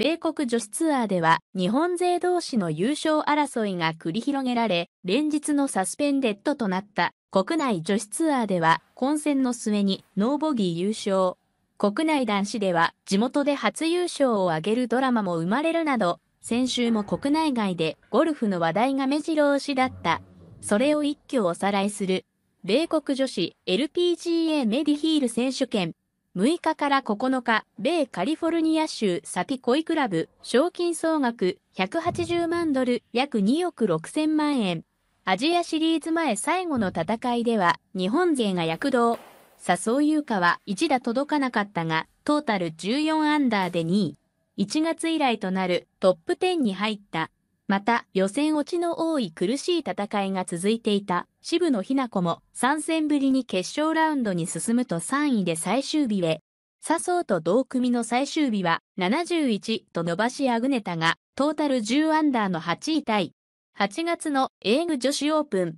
米国女子ツアーでは日本勢同士の優勝争いが繰り広げられ、連日のサスペンデッドとなった国内女子ツアーでは混戦の末にノーボギー優勝。国内男子では地元で初優勝を挙げるドラマも生まれるなど、先週も国内外でゴルフの話題が目白押しだった。それを一挙おさらいする。米国女子 LPGA メディヒール選手権6日から9日、米カリフォルニア州サピコイクラブ、賞金総額180万ドル、約2億6000万円。アジアシリーズ前最後の戦いでは、日本勢が躍動。笹生優香は1打届かなかったが、トータル14アンダーで2位。1月以来となるトップ10に入った。また、予選落ちの多い苦しい戦いが続いていた渋野日向子も3戦ぶりに決勝ラウンドに進むと3位で最終日へ。笹生と同組の最終日は71と伸ばしあぐねたが、トータル10アンダーの8位タイ。8月の英語女子オープン。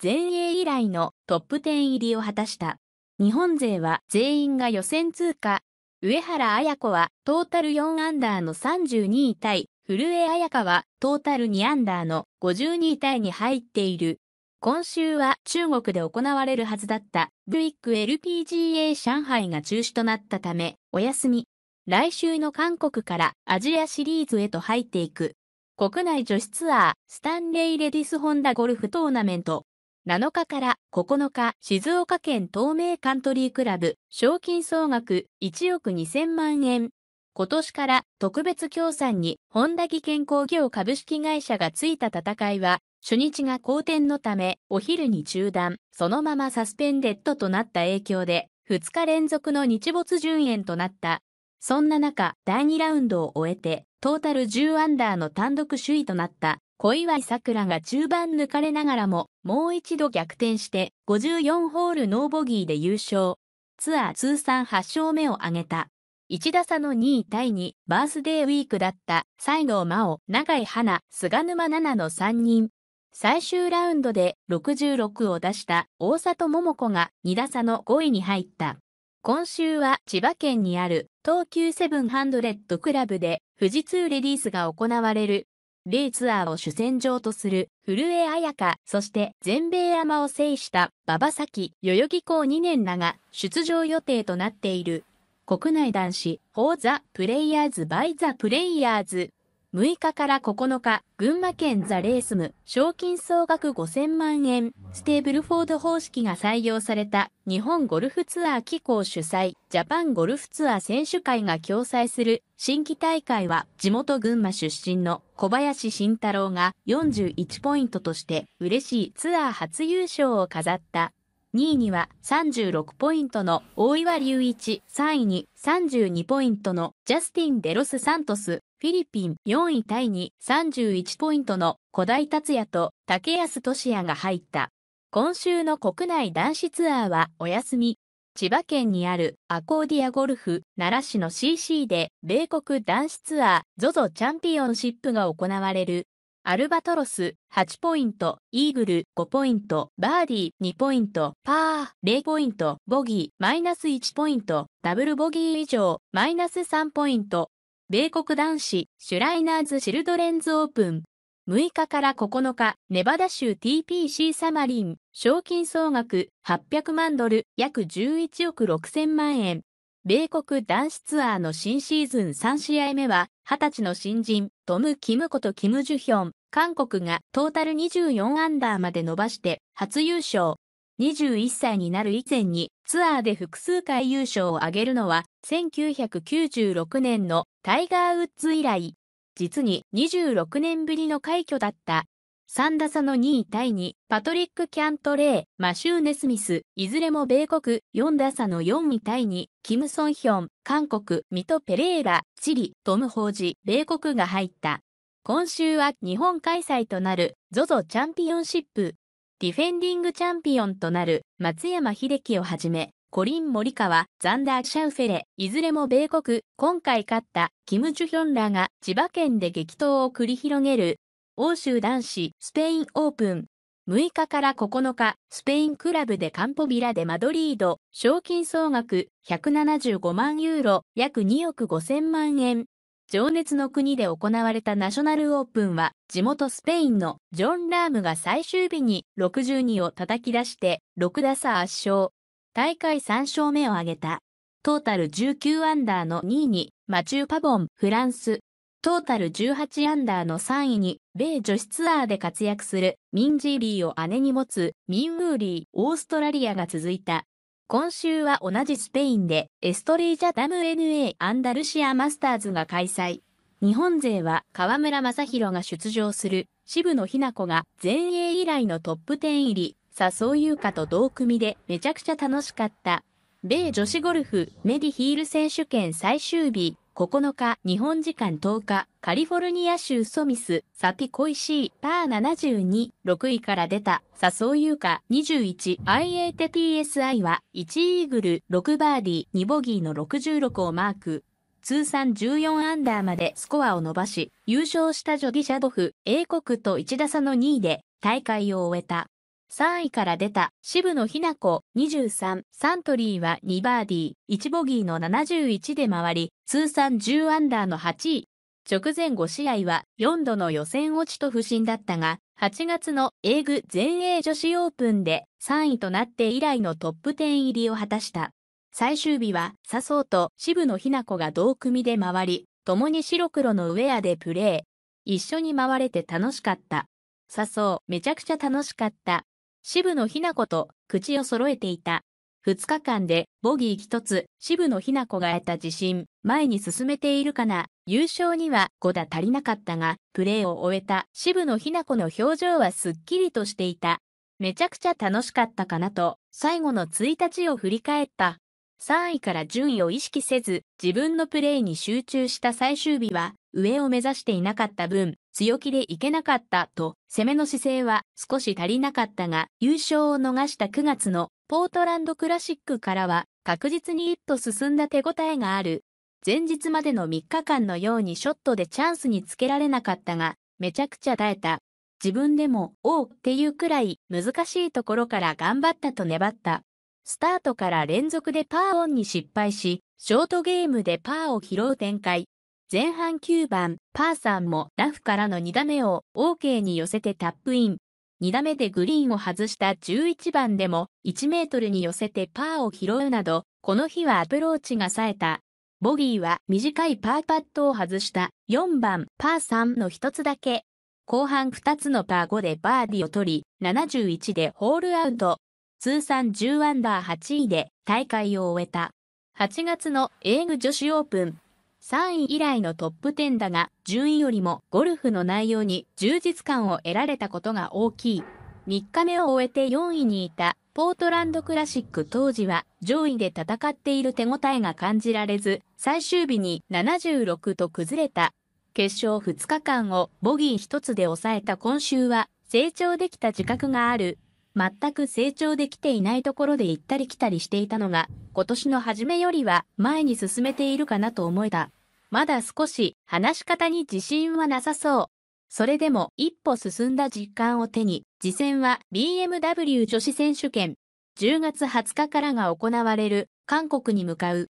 全英以来のトップ10入りを果たした。日本勢は全員が予選通過。上原綾子はトータル4アンダーの32位タイ。古江彩香はトータル2アンダーの52位タイに入っている。今週は中国で行われるはずだったブイック LPGA 上海が中止となったためお休み。来週の韓国からアジアシリーズへと入っていく。国内女子ツアースタンレイレディスホンダゴルフトーナメント。7日から9日、静岡県東名カントリークラブ、賞金総額1億2000万円、今年から特別協賛にホンダギ健康業株式会社がついた戦いは、初日が好転のためお昼に中断、そのままサスペンデッドとなった影響で、2日連続の日没順延となった。そんな中、第2ラウンドを終えて、トータル10アンダーの単独首位となった、小祝さくらが中盤抜かれながらも、もう一度逆転して、54ホールノーボギーで優勝。ツアー通算8勝目を挙げた。1打差の2位タイにバースデーウィークだった西郷真央、永井花、菅沼奈々の3人。最終ラウンドで66を出した大里桃子が2打差の5位に入った。今週は千葉県にある東急セブンハンドレッドクラブで富士通レディースが行われる。レイツアーを主戦場とする古江彩佳、そして全米山を制した馬場咲、代々木校2年らが出場予定となっている。国内男子、For the Players by the Players。6日から9日、群馬県ザ・レースム、賞金総額5000万円、ステーブルフォード方式が採用された日本ゴルフツアー機構主催、ジャパンゴルフツアー選手会が共催する新規大会は地元群馬出身の小林慎太郎が41ポイントとして嬉しいツアー初優勝を飾った2位には36ポイントの大岩隆一、3位に32ポイントのジャスティン・デロス・サントス、フィリピン4位タイに31ポイントの小田井達也と竹安俊也が入った。今週の国内男子ツアーはお休み。千葉県にあるアコーディアゴルフ奈良市の CC で米国男子ツアー ZOZO チャンピオンシップが行われるアルバトロス8ポイント、イーグル5ポイント、バーディー2ポイント、パー0ポイント、ボギーマイナス1ポイント、ダブルボギー以上マイナス3ポイント。米国男子シュライナーズ・シルドレンズ・オープン6日から9日、ネバダ州 TPC サマリン、賞金総額800万ドル、約11億6000万円。米国男子ツアーの新シーズン3試合目は、20歳の新人、トム・キムことキム・ジュヒョン、韓国がトータル24アンダーまで伸ばして、初優勝。21歳になる以前に、ツアーで複数回優勝を挙げるのは、1996年のタイガー・ウッズ以来、実に26年ぶりの快挙だった3打差の2位タイに、パトリック・キャントレー、マシュー・ネスミス、いずれも米国、4打差の4位タイに、キム・ソンヒョン、韓国、ミト・ペレーラ、チリ、トム・ホージ、米国が入った。今週は日本開催となる ZOZO チャンピオンシップ。ディフェンディングチャンピオンとなる松山秀樹をはじめ、コリン・モリカワ、ザンダー・シャウフェレ、いずれも米国、今回勝ったキム・ジュヒョンらが千葉県で激闘を繰り広げる欧州男子スペインオープン6日から9日、スペインクラブでカンポビラでマドリード、賞金総額175万ユーロ、約2億5000万円。情熱の国で行われたナショナルオープンは、地元スペインのジョン・ラームが最終日に62を叩き出して、6打差圧勝。大会3勝目を挙げた。トータル19アンダーの2位に、マチュー・パボン、フランス、トータル18アンダーの3位に、米女子ツアーで活躍するミンジーリーを姉に持つミンウーリー、オーストラリアが続いた。今週は同じスペインでエストリージャダム NA アンダルシアマスターズが開催。日本勢は河村正宏が出場する渋野日向子が前衛以来のトップ10入り、笹生優香と同組でめちゃくちゃ楽しかった。米女子ゴルフメディヒール選手権最終日。9日、日本時間10日、カリフォルニア州ソミス、サピコイシー、パー72、6位から出た、サソウユーカ21、IA t PSI は、1イーグル、6バーディー、2ボギーの66をマーク。通算14アンダーまでスコアを伸ばし、優勝したジョディ・シャドフ、英国と1打差の2位で、大会を終えた。3位から出た渋野日向子23サントリーは2バーディー1ボギーの71で回り通算10アンダーの8位直前5試合は4度の予選落ちと不振だったが8月の英具全英女子オープンで3位となって以来のトップ10入りを果たした最終日は笹生と渋野日向子が同組で回り共に白黒のウェアでプレー一緒に回れて楽しかった笹生めちゃくちゃ楽しかった渋野日向子と口を揃えていた。2日間でボギー1つ、渋野日向子が得た自信、前に進めているかな。優勝には5打足りなかったが、プレーを終えた渋野日向子の表情はすっきりとしていた。めちゃくちゃ楽しかったかなと、最後の1日を振り返った。3位から順位を意識せず、自分のプレーに集中した最終日は、上を目指していなかった分、強気でいけなかったと、攻めの姿勢は少し足りなかったが、優勝を逃した9月のポートランドクラシックからは、確実に一歩進んだ手応えがある。前日までの3日間のようにショットでチャンスにつけられなかったが、めちゃくちゃ耐えた。自分でも、おうっていうくらい難しいところから頑張ったと粘った。スタートから連続でパーオンに失敗し、ショートゲームでパーを拾う展開。前半9番、パーさんもラフからの2打目を OK に寄せてタップイン。2打目でグリーンを外した11番でも1メートルに寄せてパーを拾うなど、この日はアプローチが冴えた。ボギーは短いパーパットを外した4番パー3の1つだけ。後半2つのパー5でバーディを取り、71でホールアウト。通算10アンダー8位で大会を終えた。8月の英語女子オープン。3位以来のトップ10だが、順位よりもゴルフの内容に充実感を得られたことが大きい。3日目を終えて4位にいたポートランドクラシック当時は上位で戦っている手応えが感じられず、最終日に76と崩れた。決勝2日間をボギー1つで抑えた今週は成長できた自覚がある全く成長できていないところで行ったり来たりしていたのが、今年の初めよりは前に進めているかなと思えた。まだ少し話し方に自信はなさそう。それでも一歩進んだ実感を手に、次戦は BMW 女子選手権10月20日からが行われる韓国に向かう。